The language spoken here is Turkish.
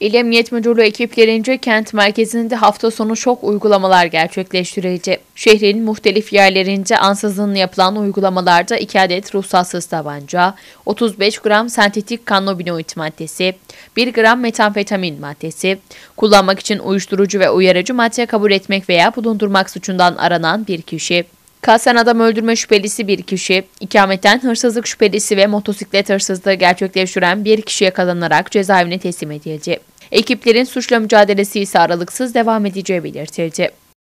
İl Emniyet Müdürlüğü ekiplerince kent merkezinde hafta sonu şok uygulamalar gerçekleştirecek. Şehrin muhtelif yerlerinde ansızın yapılan uygulamalarda 2 adet ruhsatsız tabanca, 35 gram sentetik kannabinoid maddesi, 1 gram metamfetamin maddesi, kullanmak için uyuşturucu ve uyarıcı madde kabul etmek veya bulundurmak suçundan aranan bir kişi, Kasten adam öldürme şüphelisi bir kişi, ikametten hırsızlık şüphelisi ve motosiklet hırsızlığı gerçekleştiren bir kişiye yakalanarak cezaevine teslim edilecek. Ekiplerin suçla mücadelesi ise aralıksız devam edeceği belirtildi.